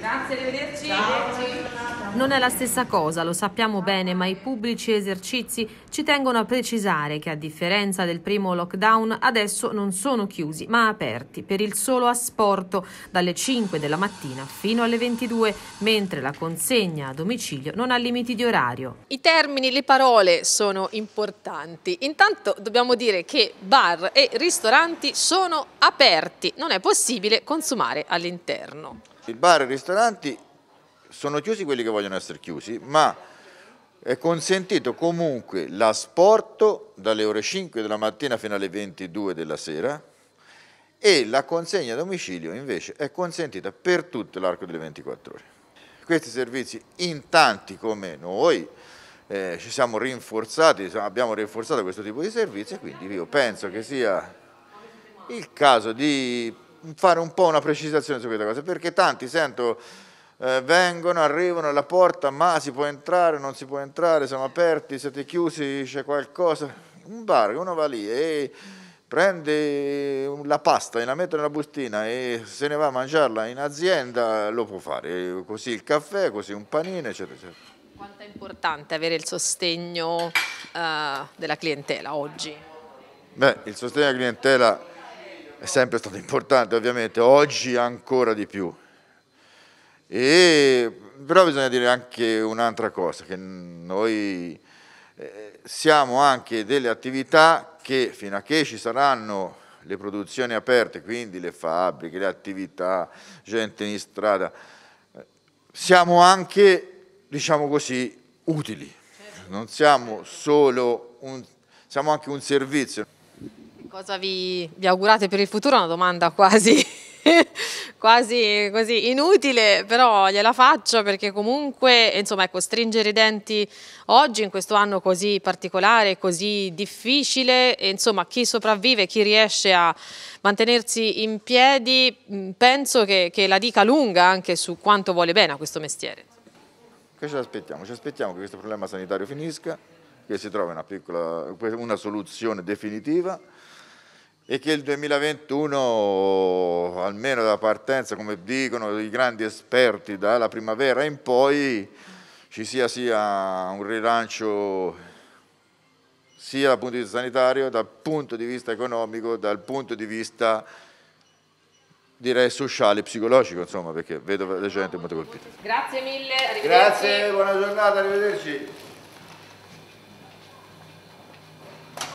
Grazie, arrivederci. Ciao. Non è la stessa cosa, lo sappiamo bene, ma i pubblici esercizi ci tengono a precisare che a differenza del primo lockdown adesso non sono chiusi, ma aperti per il solo asporto dalle 5 della mattina fino alle 22, mentre la consegna a domicilio non ha limiti di orario. I termini, le parole sono importanti. Intanto dobbiamo dire che bar e ristoranti sono aperti, non è possibile consumare all'interno. I bar e i ristoranti sono chiusi quelli che vogliono essere chiusi, ma è consentito comunque l'asporto dalle ore 5 della mattina fino alle 22 della sera e la consegna a domicilio invece è consentita per tutto l'arco delle 24 ore. Questi servizi in tanti come noi eh, ci siamo rinforzati, abbiamo rinforzato questo tipo di servizi e quindi io penso che sia il caso di fare un po' una precisazione su questa cosa, perché tanti sento eh, vengono, arrivano alla porta, ma si può entrare, non si può entrare, siamo aperti, siete chiusi, c'è qualcosa. Un bar, uno va lì e prende la pasta e la mette nella bustina e se ne va a mangiarla in azienda, lo può fare. Così il caffè, così un panino, eccetera, eccetera. Quanto è importante avere il sostegno uh, della clientela oggi? Beh, il sostegno della clientela è sempre stato importante ovviamente, oggi ancora di più. E, però bisogna dire anche un'altra cosa, che noi eh, siamo anche delle attività che fino a che ci saranno le produzioni aperte, quindi le fabbriche, le attività, gente in strada, siamo anche, diciamo così, utili, non siamo solo un, siamo anche un servizio. Cosa vi, vi augurate per il futuro? Una domanda quasi, quasi così inutile, però gliela faccio perché comunque, insomma, ecco, stringere i denti oggi in questo anno così particolare, così difficile, e, insomma, chi sopravvive, chi riesce a mantenersi in piedi, mm, penso che, che la dica lunga anche su quanto vuole bene a questo mestiere. Che ci aspettiamo? Ci aspettiamo che questo problema sanitario finisca, che si trovi una, piccola, una soluzione definitiva e che il 2021, almeno dalla partenza, come dicono i grandi esperti, dalla primavera in poi, ci sia, sia un rilancio sia dal punto di vista sanitario, dal punto di vista economico, dal punto di vista direi sociale e psicologico, insomma, perché vedo la gente molto colpita. Grazie mille, Grazie, buona giornata, arrivederci.